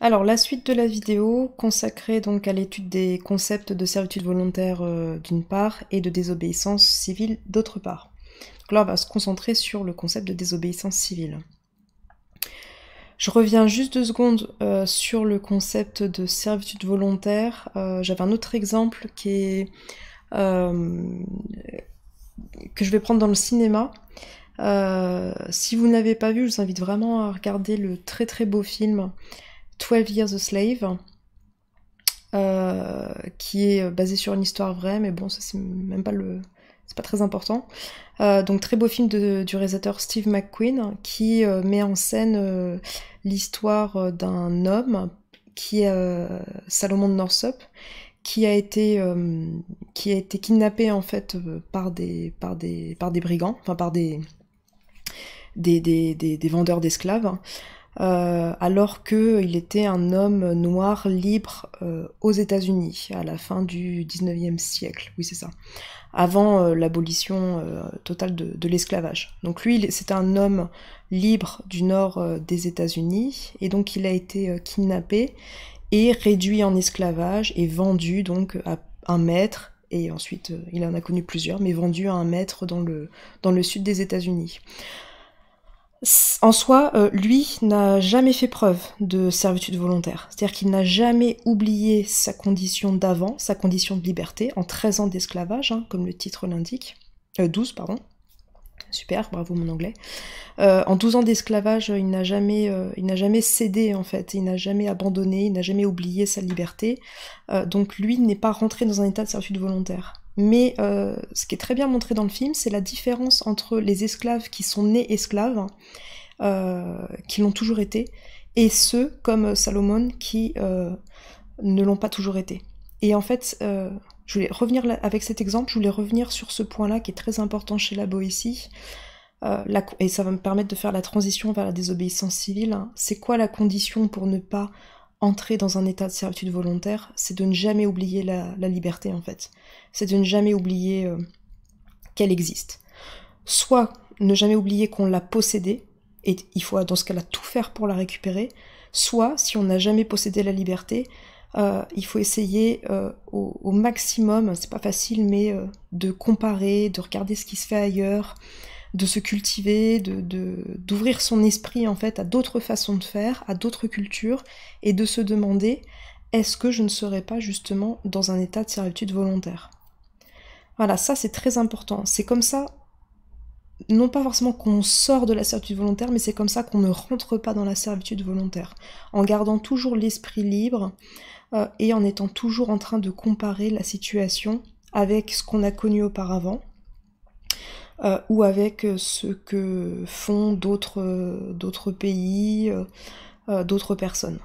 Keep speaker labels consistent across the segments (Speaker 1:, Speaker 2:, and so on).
Speaker 1: Alors la suite de la vidéo consacrée donc à l'étude des concepts de servitude volontaire euh, d'une part et de désobéissance civile d'autre part. Donc là on va se concentrer sur le concept de désobéissance civile. Je reviens juste deux secondes euh, sur le concept de servitude volontaire. Euh, j'avais un autre exemple qui est que je vais prendre dans le cinéma. si vous n'avez pas vu, je vous invite vraiment à regarder le très très beau film 12 Years a Slave, euh, qui est basé sur une histoire vraie, mais bon, ça c'est même pas le. C'est pas très important. Euh, donc très beau film du réalisateur Steve McQueen qui euh, met en scène l'histoire d'un homme qui est Salomon de Northup, qui a été qui a été kidnappé en fait par des par des par des brigands, enfin par des, des vendeurs d'esclaves. Euh, alors alors qu'il était un homme noir libre euh, aux États-Unis à la fin du 19e siècle, oui c'est ça, avant euh, l'abolition totale de, l'esclavage. Donc lui c'est un homme libre du nord des États-Unis et donc il a été kidnappé et réduit en esclavage et vendu donc à un maître et ensuite il en a connu plusieurs mais vendu à un maître dans le, dans le sud des États-Unis. En soi, euh, lui n'a jamais fait preuve de servitude volontaire. C'est-à-dire qu'il n'a jamais oublié sa condition d'avant, sa condition de liberté, en 13 ans d'esclavage, hein, comme le titre l'indique. 12, euh, pardon. Super, bravo mon anglais. Euh, en 12 ans d'esclavage, il n'a jamais, il n'a jamais cédé en fait, il n'a jamais abandonné, il n'a jamais oublié sa liberté. donc lui n'est pas rentré dans un état de servitude volontaire. Mais euh, ce qui est très bien montré dans le film, c'est la différence entre les esclaves qui sont nés esclaves, euh, qui l'ont toujours été, et ceux comme Salomon qui euh, ne l'ont pas toujours été. Et en fait, je voulais revenir avec cet exemple, je voulais revenir sur ce point-là qui est très important chez la Boétie. et ça va me permettre de faire la transition vers la désobéissance civile. Hein. C'est quoi la condition pour ne pas entrer dans un état de servitude volontaire, c'est de ne jamais oublier la, liberté en fait. C'est de ne jamais oublier euh, qu'elle existe. Soit ne jamais oublier qu'on l'a possédée, et il faut dans ce cas-là tout faire pour la récupérer, soit si on n'a jamais possédé la liberté, euh, il faut essayer euh, au, maximum, c'est pas facile, mais de comparer, de regarder ce qui se fait ailleurs, de se cultiver, d'ouvrir son esprit en fait à d'autres façons de faire, à d'autres cultures, et de se demander est-ce que je ne serais pas justement dans un état de servitude volontaire Voilà, ça c'est très important. C'est comme ça, non pas forcément qu'on sort de la servitude volontaire, mais c'est comme ça qu'on ne rentre pas dans la servitude volontaire, en gardant toujours l'esprit libre euh, et en étant toujours en train de comparer la situation avec ce qu'on a connu auparavant euh, ou avec euh, ce que font d'autres euh, pays, d'autres personnes.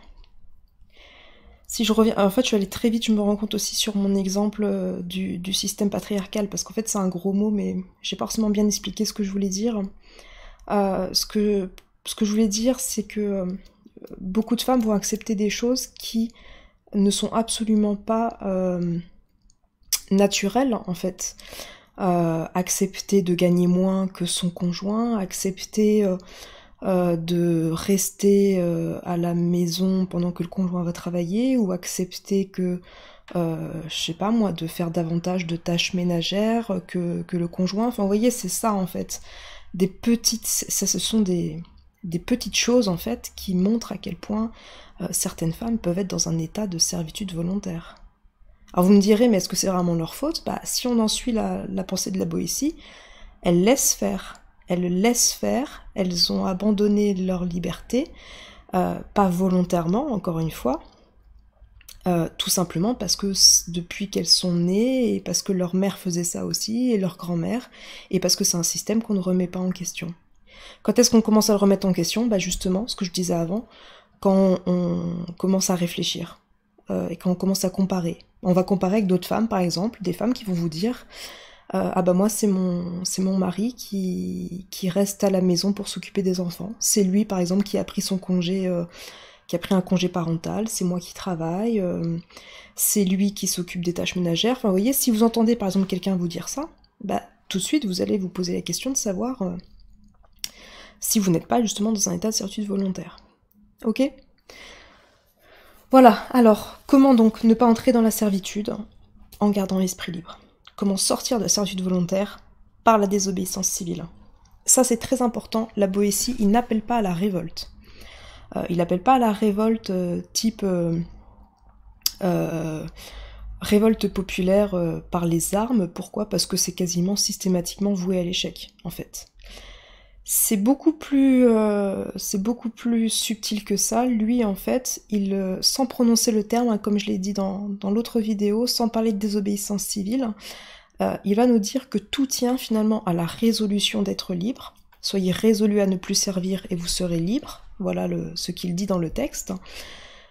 Speaker 1: Si je reviens, en fait, je suis allée très vite, je me rends compte aussi sur mon exemple du, système patriarcal, parce qu'en fait, c'est un gros mot, mais j'ai pas forcément bien expliqué ce que je voulais dire. ce que je voulais dire, c'est que beaucoup de femmes vont accepter des choses qui ne sont absolument pas naturelles, en fait. Euh, accepter de gagner moins que son conjoint, accepter euh, euh, de rester à la maison pendant que le conjoint va travailler, ou accepter que, je sais pas moi, de faire davantage de tâches ménagères que, le conjoint. Enfin, vous voyez, c'est ça en fait. Des petites, ça, ce sont des, des petites choses en fait qui montrent à quel point certaines femmes peuvent être dans un état de servitude volontaire. Alors vous me direz, mais est-ce que c'est vraiment leur faute Bah si on en suit la, pensée de la Boétie, elles laissent faire, elles laissent faire, elles ont abandonné leur liberté, euh, pas volontairement, encore une fois, euh, tout simplement parce que depuis qu'elles sont nées, et parce que leur mère faisait ça aussi, et leur grand-mère, et parce que c'est un système qu'on ne remet pas en question. Quand est-ce qu'on commence à le remettre en question bah, justement, ce que je disais avant, quand on commence à réfléchir, euh, et quand on commence à comparer, on va comparer avec d'autres femmes, par exemple, des femmes qui vont vous dire euh, Ah bah moi, c'est mon, c'est mon mari qui, qui reste à la maison pour s'occuper des enfants. C'est lui, par exemple, qui a pris son congé. Euh, qui a pris un congé parental, c'est moi qui travaille, euh, c'est lui qui s'occupe des tâches ménagères. Enfin, vous voyez, si vous entendez par exemple quelqu'un vous dire ça, bah, tout de suite vous allez vous poser la question de savoir si vous n'êtes pas justement dans un état de certitude volontaire. Ok voilà, alors, comment donc ne pas entrer dans la servitude en gardant l'esprit libre Comment sortir de la servitude volontaire par la désobéissance civile Ça, c'est très important. La Boétie, il n'appelle pas à la révolte. Euh, il n'appelle pas à la révolte euh, type euh, révolte populaire par les armes. Pourquoi Parce que c'est quasiment systématiquement voué à l'échec, en fait. C'est beaucoup plus, euh, c'est beaucoup plus subtil que ça. Lui, en fait, il, euh, sans prononcer le terme, hein, comme je l'ai dit dans, l'autre vidéo, sans parler de désobéissance civile, euh, il va nous dire que tout tient finalement à la résolution d'être libre. Soyez résolus à ne plus servir et vous serez libre. Voilà ce qu'il dit dans le texte.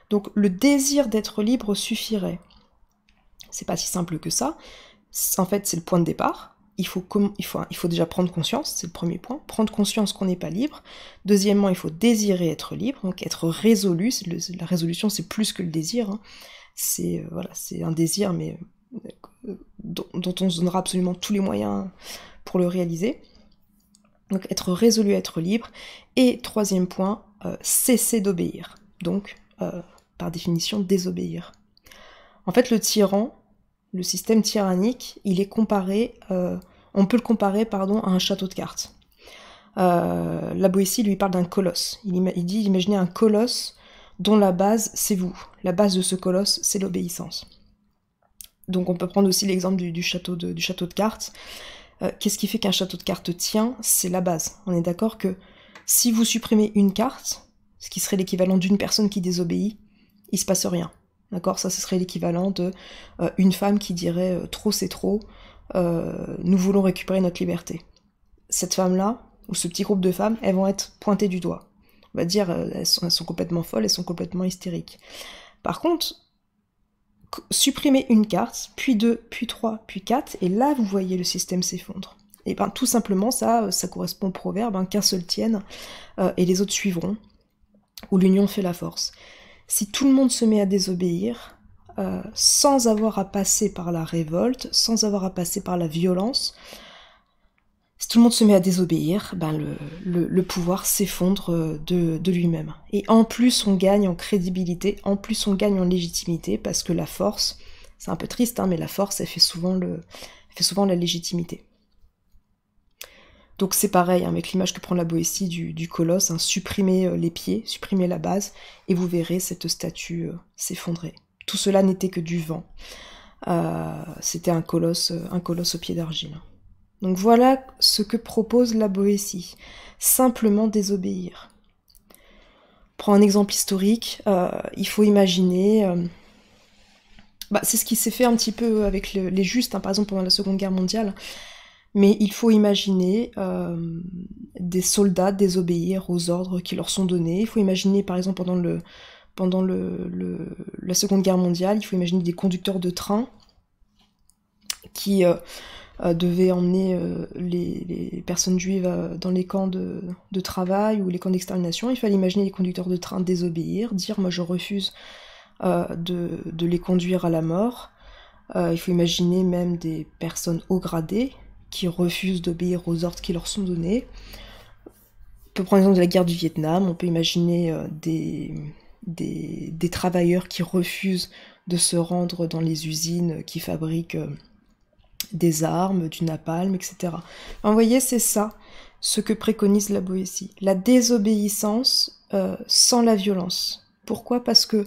Speaker 1: Donc le désir d'être libre suffirait. C'est pas si simple que ça. En fait, c'est le point de départ il faut, il, faut, il faut déjà prendre conscience, c'est le premier point, prendre conscience qu'on n'est pas libre. Deuxièmement, il faut désirer être libre, donc être résolu. la résolution, c'est plus que le désir. Hein. C'est euh, voilà, c'est un désir, mais euh, dont, on se donnera absolument tous les moyens pour le réaliser. Donc être résolu à être libre. Et troisième point, euh, cesser d'obéir. Donc, par définition, désobéir. En fait, le tyran, le système tyrannique, il est comparé, euh, on peut le comparer pardon, à un château de cartes. Euh, la Boétie lui parle d'un colosse. Il, dit imaginez un colosse dont la base c'est vous. La base de ce colosse c'est l'obéissance. Donc on peut prendre aussi l'exemple du, château de, du château de cartes. Euh, qu'est-ce qui fait qu'un château de cartes tient C'est la base. On est d'accord que si vous supprimez une carte, ce qui serait l'équivalent d'une personne qui désobéit, il se passe rien. D'accord Ça, ce serait l'équivalent de euh, une femme qui dirait euh, trop c'est trop, euh, nous voulons récupérer notre liberté. Cette femme-là, ou ce petit groupe de femmes, elles vont être pointées du doigt. On va dire, elles sont, complètement folles, elles sont complètement hystériques. Par contre, supprimer une carte, puis deux, puis trois, puis quatre, et là vous voyez le système s'effondre. Et eh bien tout simplement ça, ça correspond au proverbe, hein, qu'un seul tienne et les autres suivront, où l'union fait la force si tout le monde se met à désobéir, euh, sans avoir à passer par la révolte, sans avoir à passer par la violence, si tout le monde se met à désobéir, ben le, pouvoir s'effondre euh, de, lui-même. Et en plus, on gagne en crédibilité, en plus, on gagne en légitimité, parce que la force, c'est un peu triste, hein, mais la force, fait souvent la légitimité. Donc c'est pareil, hein, avec l'image que prend la Boétie du, colosse, hein, supprimer supprimer euh, les pieds, supprimer la base, et vous verrez cette statue euh, s'effondrer. Tout cela n'était que du vent. Euh, c'était un colosse, un colosse au pied d'argile. Donc voilà ce que propose la Boétie. Simplement désobéir. Prends un exemple historique. il faut imaginer... Bah, c'est ce qui s'est fait un petit peu avec les justes, hein, par exemple pendant la Seconde Guerre mondiale mais il faut imaginer euh, des soldats désobéir aux ordres qui leur sont donnés. Il faut imaginer, par exemple, pendant, le, pendant le, la Seconde Guerre mondiale, il faut imaginer des conducteurs de train qui euh, euh, devaient emmener les, personnes juives dans les camps de, travail ou les camps d'extermination. Il fallait imaginer les conducteurs de train désobéir, dire moi je refuse de, de, les conduire à la mort. il faut imaginer même des personnes haut gradées qui refusent d'obéir aux ordres qui leur sont donnés. On peut prendre l'exemple de la guerre du Vietnam, on peut imaginer euh, des, des, travailleurs qui refusent de se rendre dans les usines qui fabriquent euh, des armes, du napalm, etc. vous voyez, c'est ça ce que préconise la Boétie, la désobéissance euh, sans la violence. Pourquoi Parce que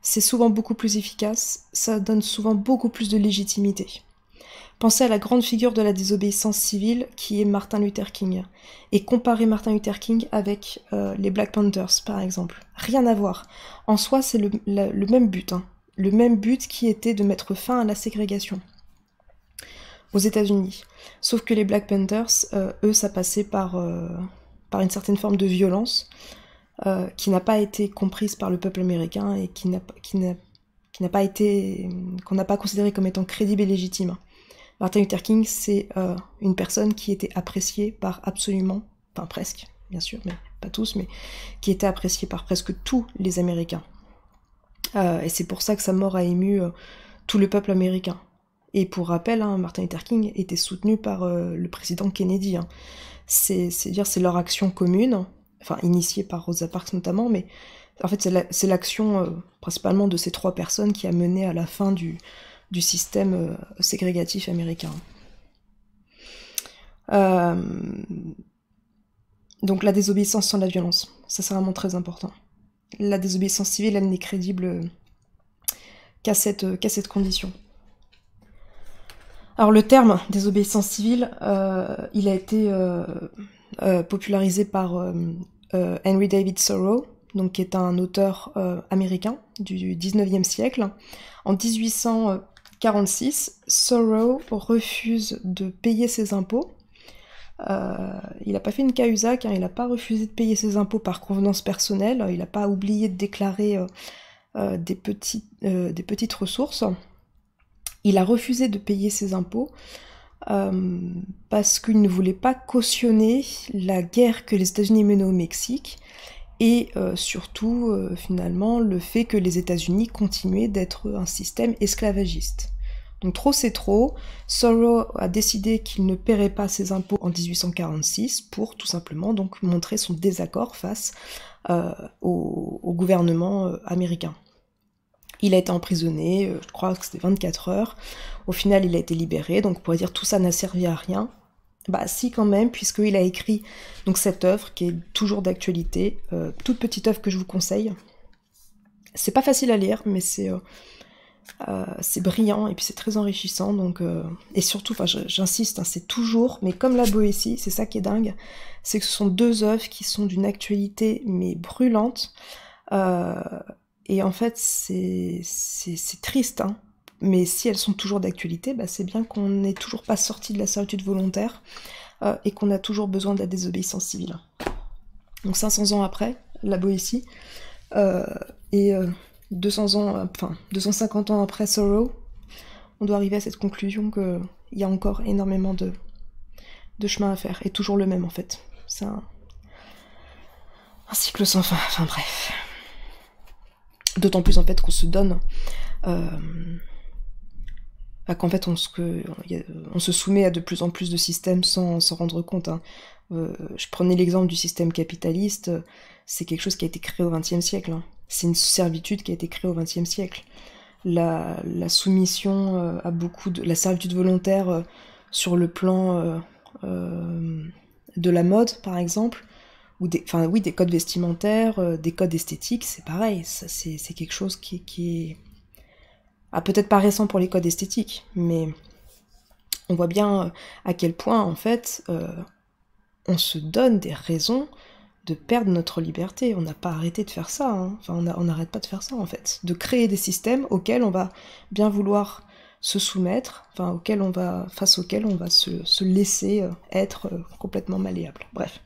Speaker 1: c'est souvent beaucoup plus efficace, ça donne souvent beaucoup plus de légitimité. Pensez à la grande figure de la désobéissance civile qui est Martin Luther King. Et comparez Martin Luther King avec euh, les Black Panthers, par exemple. Rien à voir. En soi, c'est le, même but. Hein. Le même but qui était de mettre fin à la ségrégation aux États-Unis. Sauf que les Black Panthers, euh, eux, ça passait par, euh, par une certaine forme de violence qui n'a pas été comprise par le peuple américain et qui n'a pas été qu'on n'a pas considéré comme étant crédible et légitime. Martin Luther King, c'est euh, une personne qui était appréciée par absolument, enfin presque, bien sûr, mais pas tous, mais qui était appréciée par presque tous les Américains. Euh, et c'est pour ça que sa mort a ému euh, tout le peuple américain. Et pour rappel, hein, Martin Luther King était soutenu par le président Kennedy. Hein. cest C'est dire, c'est leur action commune, enfin initiée par Rosa Parks notamment, mais en fait c'est l'action principalement de ces trois personnes qui a mené à la fin du, du système euh, ségrégatif américain. Euh, donc la désobéissance sans la violence, ça c'est vraiment très important. La désobéissance civile, elle n'est crédible euh, qu'à cette, condition. Alors le terme désobéissance civile, il a été popularisé par Henry David Thoreau, donc, qui est un auteur américain du 19e siècle. En 1800, 46, Sorrow refuse de payer ses impôts. Euh, il n'a pas fait une causa, hein, il n'a pas refusé de payer ses impôts par convenance personnelle, euh, il n'a pas oublié de déclarer euh, des, des, petites ressources. Il a refusé de payer ses impôts parce qu'il ne voulait pas cautionner la guerre que les États-Unis menaient au Mexique et euh, surtout euh, finalement le fait que les États-Unis continuaient d'être un système esclavagiste. Donc trop c'est trop, Sorrow a décidé qu'il ne paierait pas ses impôts en 1846 pour tout simplement donc montrer son désaccord face euh, au, au, gouvernement américain. Il a été emprisonné, je crois que c'était 24 heures. Au final, il a été libéré, donc on pourrait dire tout ça n'a servi à rien. Bah si quand même, puisqu'il a écrit donc cette œuvre qui est toujours d'actualité, euh, toute petite œuvre que je vous conseille. C'est pas facile à lire, mais c'est euh, euh, brillant et puis c'est très enrichissant. Donc et surtout, j'insiste, hein, c'est toujours, mais comme la Boétie, c'est ça qui est dingue, c'est que ce sont deux œuvres qui sont d'une actualité mais brûlante. et en fait, c'est triste. Hein mais si elles sont toujours d'actualité, bah, c'est bien qu'on n'est toujours pas sorti de la solitude volontaire euh, et qu'on a toujours besoin de la désobéissance civile. Donc 500 ans après, la Boétie, euh, et 200 euh, ans, enfin 250 ans après Sorrow, on doit arriver à cette conclusion qu'il y a encore énormément de, de chemin à faire, et toujours le même en fait. C'est un, cycle sans fin, enfin bref. D'autant plus en fait qu'on se donne bah, qu'en fait, on se, on se, soumet à de plus en plus de systèmes sans s'en rendre compte. Hein. Euh, je prenais l'exemple du système capitaliste, c'est quelque chose qui a été créé au XXe siècle. Hein. C'est une servitude qui a été créée au XXe siècle. La, soumission euh, à beaucoup de. la servitude volontaire euh, sur le plan de la mode, par exemple, ou des, enfin, oui, des codes vestimentaires, des codes esthétiques, c'est pareil. c'est, quelque chose qui, qui est ah, peut-être pas récent pour les codes esthétiques, mais on voit bien euh, à quel point, en fait, euh, on se donne des raisons de perdre notre liberté. On n'a pas arrêté de faire ça. Hein. Enfin, on n'arrête pas de faire ça, en fait. De créer des systèmes auxquels on va bien vouloir se soumettre, enfin, auxquels on va, face auxquels on va se, se laisser euh, être complètement malléable. Bref.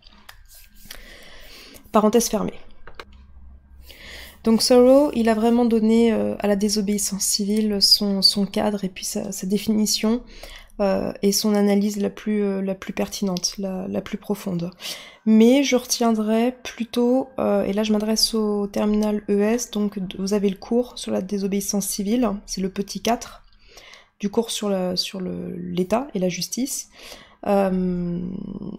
Speaker 1: Parenthèse fermée. Donc Sorrow, il a vraiment donné euh, à la désobéissance civile son, cadre et puis sa, définition euh, et son analyse la plus, euh, la plus pertinente, la, plus profonde. Mais je retiendrai plutôt, et là je m'adresse au terminal ES, donc vous avez le cours sur la désobéissance civile, c'est le petit 4 du cours sur l'État sur et la justice. Euh,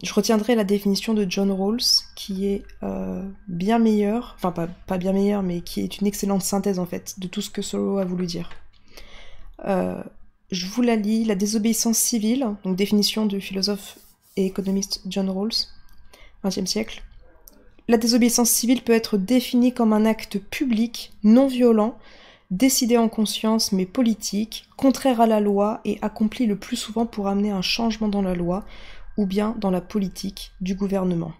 Speaker 1: je retiendrai la définition de John Rawls, qui est euh, bien meilleure, enfin pas, bien meilleure, mais qui est une excellente synthèse en fait de tout ce que Solo a voulu dire. Euh, je vous la lis, la désobéissance civile, donc définition du philosophe et économiste John Rawls, 20e siècle. La désobéissance civile peut être définie comme un acte public, non violent, décidé en conscience mais politique, contraire à la loi et accompli le plus souvent pour amener un changement dans la loi ou bien dans la politique du gouvernement.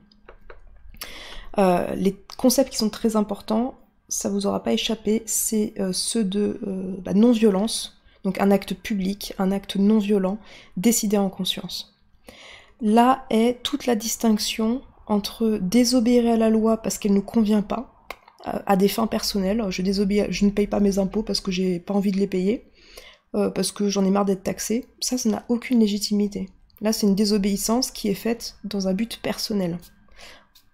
Speaker 1: Euh, les concepts qui sont très importants, ça vous aura pas échappé, c'est euh, ceux de euh, bah, non-violence, donc un acte public, un acte non violent, décidé en conscience. Là est toute la distinction entre désobéir à la loi parce qu'elle ne convient pas, à des fins personnelles. Je je ne paye pas mes impôts parce que j'ai pas envie de les payer, euh, parce que j'en ai marre d'être taxé. Ça, ça n'a aucune légitimité. Là, c'est une désobéissance qui est faite dans un but personnel.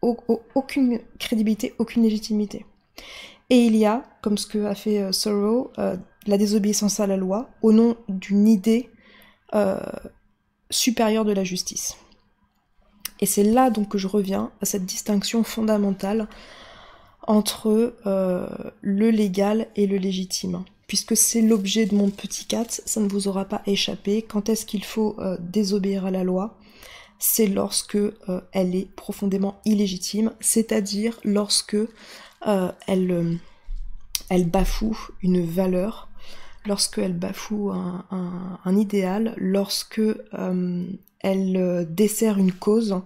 Speaker 1: aucune crédibilité, aucune légitimité. Et il y a, comme ce que a fait Thoreau euh, Sorrow, euh, la désobéissance à la loi au nom d'une idée supérieure de la justice. Et c'est là donc que je reviens à cette distinction fondamentale entre euh, le légal et le légitime. Puisque c'est l'objet de mon petit 4, ça ne vous aura pas échappé. Quand est-ce qu'il faut euh, désobéir à la loi C'est lorsque euh, elle est profondément illégitime, c'est-à-dire lorsque elle, bafoue une valeur, lorsque elle bafoue un, un idéal, lorsque elle dessert une cause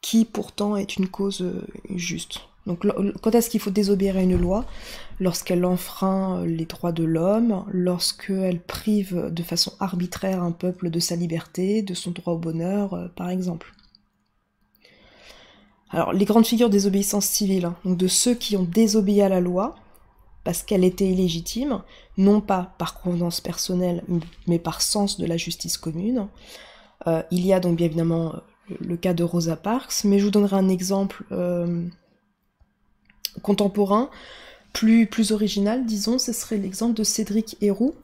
Speaker 1: qui pourtant est une cause juste. Donc quand est-ce qu'il faut désobéir à une loi Lorsqu'elle enfreint euh, les droits de l'homme, lorsqu'elle prive de façon arbitraire un peuple de sa liberté, de son droit au bonheur, euh, par exemple. Alors les grandes figures des obéissances civiles, hein, donc de ceux qui ont désobéi à la loi, parce qu'elle était illégitime, non pas par convenance personnelle, mais par sens de la justice commune. Euh, il y a donc bien évidemment le, cas de Rosa Parks, mais je vous donnerai un exemple contemporain, plus, plus original, disons, ce serait l'exemple de Cédric Héroux,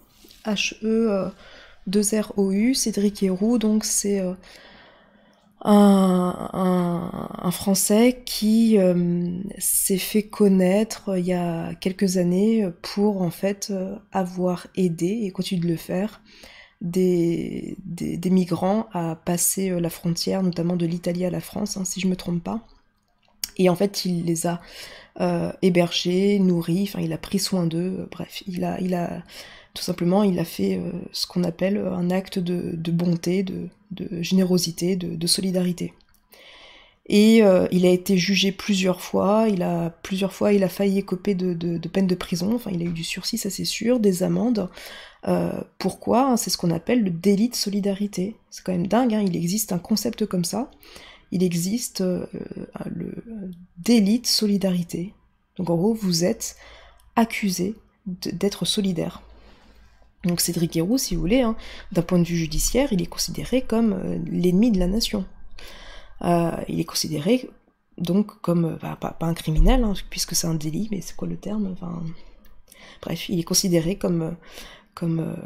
Speaker 1: H-E-2-R-O-U, euh, Cédric Héroux, donc c'est euh, un, Français qui euh, s'est fait connaître il y a quelques années pour en fait avoir aidé et continue de le faire des, des, migrants à passer la frontière, notamment de l'Italie à la France, hein, si je ne me trompe pas. Et en fait, il les a euh, hébergés, nourris, enfin, il a pris soin d'eux, euh, bref, il a, il a, tout simplement, il a fait euh, ce qu'on appelle un acte de, bonté, de, générosité, de, solidarité. Et il a été jugé plusieurs fois, il a, plusieurs fois, il a failli écoper de, peine de prison, enfin, il a eu du sursis, ça c'est sûr, des amendes. pourquoi C'est ce qu'on appelle le délit de solidarité. C'est quand même dingue, hein, il existe un concept comme ça il existe euh, le délit de solidarité. Donc en gros, vous êtes accusé d'être solidaire. Donc Cédric Héroux, si vous voulez, hein, d'un point de vue judiciaire, il est considéré comme euh, l'ennemi de la nation. Euh, il est considéré donc comme, bah, pas, un criminel, hein, puisque c'est un délit, mais c'est quoi le terme Bref, il est considéré comme, comme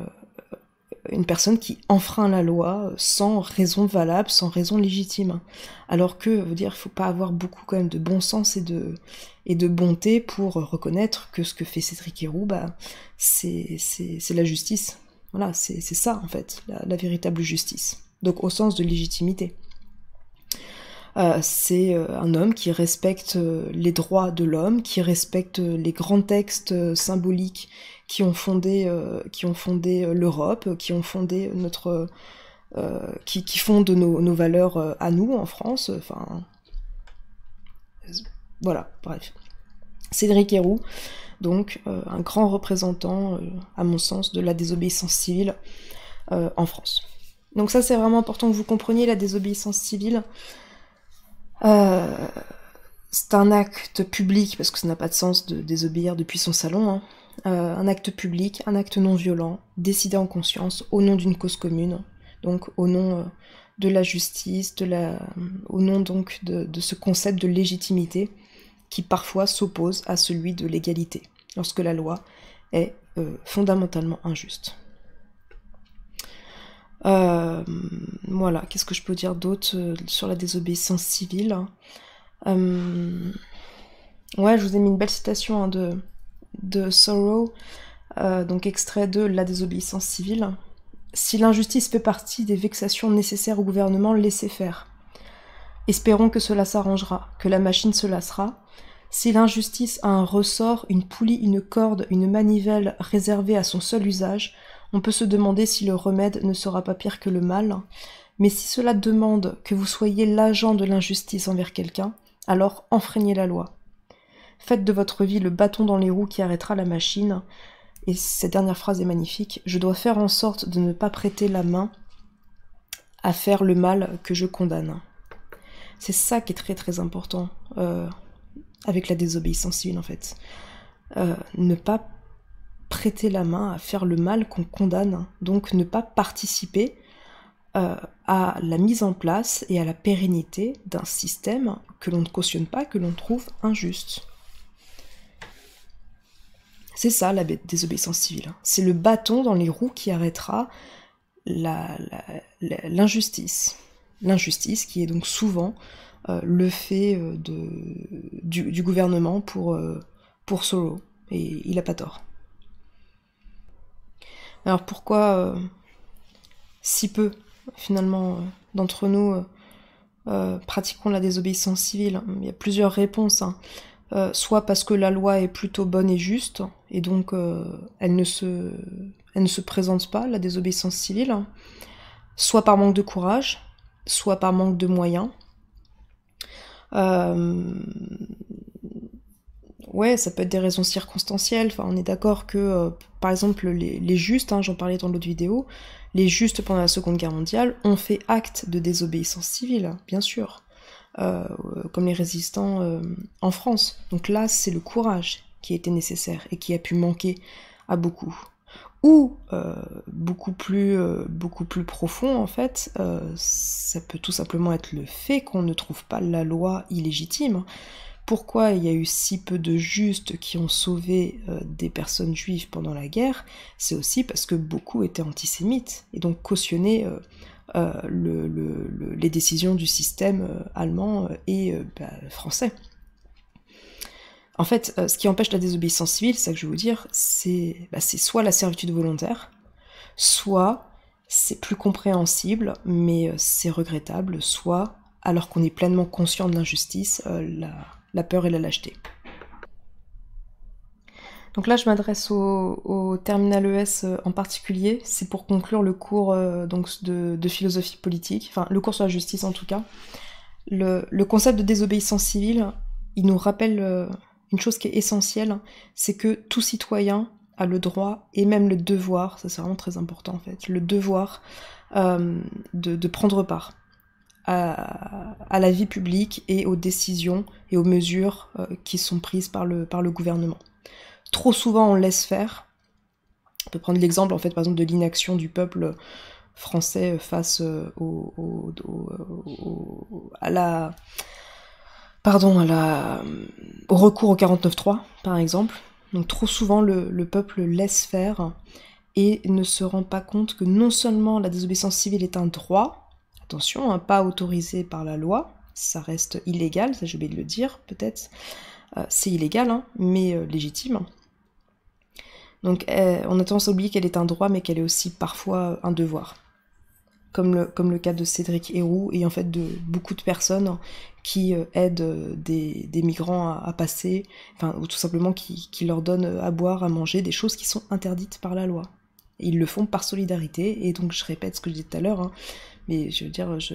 Speaker 1: une personne qui enfreint la loi euh, sans raison valable, sans raison légitime. Alors que, vous dire, faut pas avoir beaucoup quand même de bon sens et de, et de bonté pour euh, reconnaître que ce que fait Cédric Héroux, bah, c'est la justice. Voilà, c'est ça en fait, la, véritable justice. Donc au sens de légitimité. Euh, c'est un homme qui respecte les droits de l'homme, qui respecte les grands textes symboliques qui ont fondé, euh, qui ont fondé euh, l'Europe, qui ont fondé notre, euh, qui, fondent nos, valeurs à nous en France. Enfin, voilà, bref. Cédric Héroux, donc un grand représentant, à mon sens, de la désobéissance civile en France. Donc ça, c'est vraiment important que vous compreniez la désobéissance civile. c'est un acte public parce que ça n'a pas de sens de désobéir depuis son salon. Hein. Euh, un acte public, un acte non violent, décidé en conscience, au nom d'une cause commune, donc au nom euh, de la justice, de la... Euh, au nom donc de, ce concept de légitimité qui parfois s'oppose à celui de l'égalité, lorsque la loi est fondamentalement injuste. voilà, qu'est-ce que je peux dire d'autre sur la désobéissance civile hein Ouais, je vous ai mis une belle citation hein, de, de Sorrow, euh, donc extrait de La désobéissance civile. Si l'injustice fait partie des vexations nécessaires au gouvernement, laissez faire. Espérons que cela s'arrangera, que la machine se lassera. Si l'injustice a un ressort, une poulie, une corde, une manivelle réservée à son seul usage, on peut se demander si le remède ne sera pas pire que le mal. Mais si cela demande que vous soyez l'agent de l'injustice envers quelqu'un, alors enfreignez la loi. Faites de votre vie le bâton dans les roues qui arrêtera la machine. Et cette dernière phrase est magnifique. Je dois faire en sorte de ne pas prêter la main à faire le mal que je condamne. C'est ça qui est très très important euh, avec la désobéissance civile en fait. Euh, ne pas prêter la main à faire le mal qu'on condamne, donc ne pas participer euh, à la mise en place et à la pérennité d'un système que l'on ne cautionne pas, que l'on trouve injuste. C'est ça la désobéissance civile. Hein. C'est le bâton dans les roues qui arrêtera l'injustice. L'injustice qui est donc souvent euh, le fait euh, du, gouvernement pour, Soro, euh, pour Solo. Et il n'a pas tort. Alors pourquoi si peu, finalement, d'entre nous pratiquons la désobéissance civile hein. Il y a plusieurs réponses. Hein. Euh, soit parce que la loi est plutôt bonne et juste, et donc euh, elle, ne se, elle ne se présente pas, la désobéissance civile, soit par manque de courage, soit par manque de moyens. Euh, ouais, ça peut être des raisons circonstancielles. Enfin, on est d'accord que, par exemple, les, justes, hein, j'en parlais dans l'autre vidéo, les justes pendant la Seconde Guerre mondiale ont fait acte de désobéissance civile, bien sûr. Euh, comme les résistants euh, en France. Donc là, c'est le courage qui était nécessaire et qui a pu manquer à beaucoup. Ou euh, beaucoup, plus, beaucoup plus profond en fait, ça peut tout simplement être le fait qu'on ne trouve pas la loi illégitime. Pourquoi il y a eu si peu de justes qui ont sauvé des personnes juives pendant la guerre C'est aussi parce que beaucoup étaient antisémites et donc cautionnaient euh, les décisions du système euh, allemand euh, et bah, français. En fait, ce qui empêche la désobéissance civile, c'est que je vais vous dire, bah, c'est soit la servitude volontaire, soit c'est plus compréhensible, mais c'est regrettable, soit alors qu'on est pleinement conscient de l'injustice, la peur et la lâcheté. Donc là, je m'adresse au, terminal ES euh, en particulier. C'est pour conclure le cours euh, donc de, philosophie politique, enfin le cours sur la justice en tout cas. Le, concept de désobéissance civile, il nous rappelle euh, une chose qui est essentielle, c'est que tout citoyen a le droit et même le devoir, ça c'est vraiment très important en fait, le devoir de, prendre part à, la vie publique et aux décisions et aux mesures qui sont prises par le, par le gouvernement trop souvent on laisse faire. On peut prendre l'exemple en fait par exemple de l'inaction du peuple français face euh, au, à la pardon à la recours au 49-3 par exemple. Donc trop souvent le, peuple laisse faire et ne se rend pas compte que non seulement la désobéissance civile est un droit, attention, hein, pas autorisé par la loi, ça reste illégal, ça j'ai oublié de le dire peut-être, euh, c'est illégal, hein, mais euh, légitime. Hein. Donc euh, on a tendance à oublier qu'elle est un droit, mais qu'elle est aussi parfois un devoir. Comme le, cas de Cédric Héroux et en fait de beaucoup de personnes qui euh, aident euh, des, migrants à, passer, enfin, ou tout simplement qui, leur donnent à boire, à manger, des choses qui sont interdites par la loi. ils le font par solidarité, et donc je répète ce que je disais tout à l'heure, hein, mais je veux dire, je,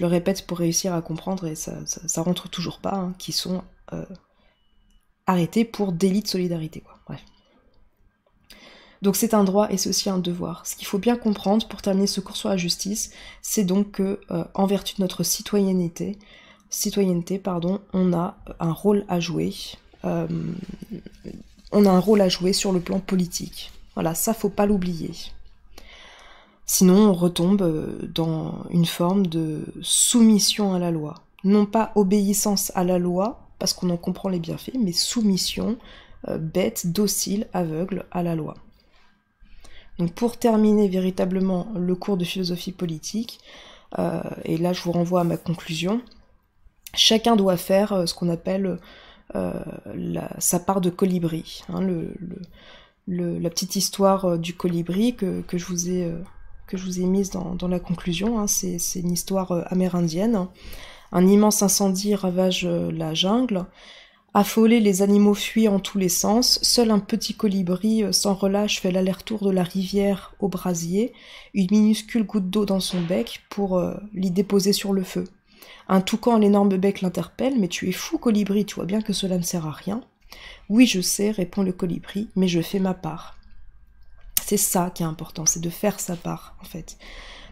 Speaker 1: le répète pour réussir à comprendre, et ça, ça, rentre toujours pas, hein, qu'ils qui sont arrêtés pour délit de solidarité, quoi. Bref. Donc c'est un droit et c'est aussi un devoir. Ce qu'il faut bien comprendre pour terminer ce cours sur la justice, c'est donc que, euh, en vertu de notre citoyenneté, citoyenneté, pardon, on a un rôle à jouer. Euh, on a un rôle à jouer sur le plan politique. Voilà, ça faut pas l'oublier. Sinon, on retombe euh, dans une forme de soumission à la loi. Non pas obéissance à la loi, parce qu'on en comprend les bienfaits, mais soumission, bête, docile, aveugle à la loi. Donc pour terminer véritablement le cours de philosophie politique, euh, et là je vous renvoie à ma conclusion, chacun doit faire euh, ce qu'on appelle euh, sa part de colibri. Hein, la petite histoire du colibri que, je, vous ai, que je vous ai mise dans, la conclusion, hein. c'est une histoire amérindienne. Un immense incendie ravage la jungle Affolés, les animaux fuient en tous les sens. Seul un petit colibri euh, sans relâche fait l'aller-retour de la rivière au brasier, une minuscule goutte d'eau dans son bec pour euh, l'y déposer sur le feu. Un toucan l'énorme bec l'interpelle, mais tu es fou, colibri, tu vois bien que cela ne sert à rien. Oui, je sais, répond le colibri, mais je fais ma part. C'est ça qui est important, c'est de faire sa part, en fait.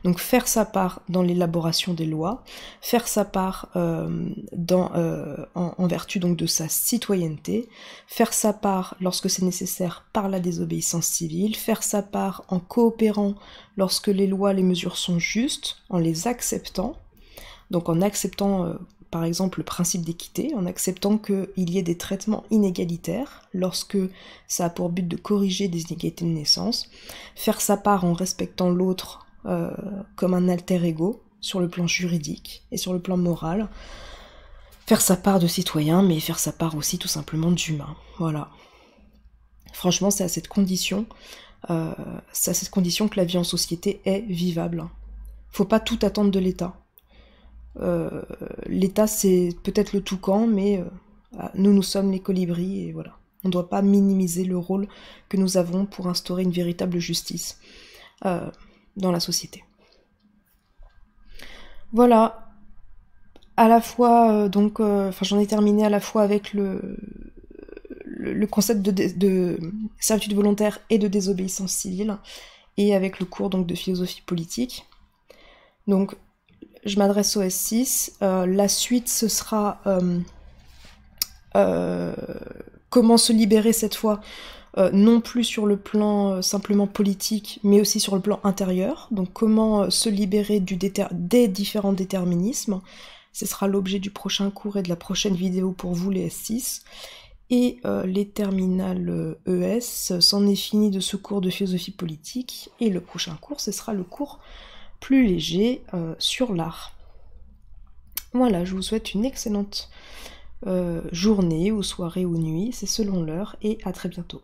Speaker 1: Donc faire sa part dans l'élaboration des lois, faire sa part euh, euh, en, vertu donc de sa citoyenneté, faire sa part lorsque c'est nécessaire par la désobéissance civile, faire sa part en coopérant lorsque les lois, les mesures sont justes, en les acceptant, donc en acceptant euh, par exemple le principe d'équité, en acceptant qu'il y ait des traitements inégalitaires lorsque ça a pour but de corriger des inégalités de naissance, faire sa part en respectant l'autre euh, comme un alter ego sur le plan juridique et sur le plan moral. Faire sa part de citoyen, mais faire sa part aussi tout simplement d'humain. Voilà. Franchement, c'est à cette condition, euh, c'est cette condition que la vie en société est vivable. Faut pas tout attendre de l'État. Euh, L'État, c'est peut-être le toucan, mais ah, nous, nous sommes les colibris, et voilà. On ne doit pas minimiser le rôle que nous avons pour instaurer une véritable justice dans la société. Voilà. À la fois, euh, donc, euh, enfin, j'en ai terminé à la fois avec le, le, concept de, servitude volontaire et de désobéissance civile, et avec le cours donc de philosophie politique. Donc, je m'adresse au S6. Euh, la suite, ce sera comment se libérer cette fois euh, non plus sur le plan euh, simplement politique, mais aussi sur le plan intérieur. Donc comment euh, se libérer des différents déterminismes. Ce sera l'objet du prochain cours et de la prochaine vidéo pour vous les S6. Et les terminales ES, e c'en est fini de ce cours de philosophie politique. Et le prochain cours, ce sera le cours plus léger sur l'art. Voilà, je vous souhaite une excellente journée ou soirée ou nuit, c'est selon l'heure, et à très bientôt.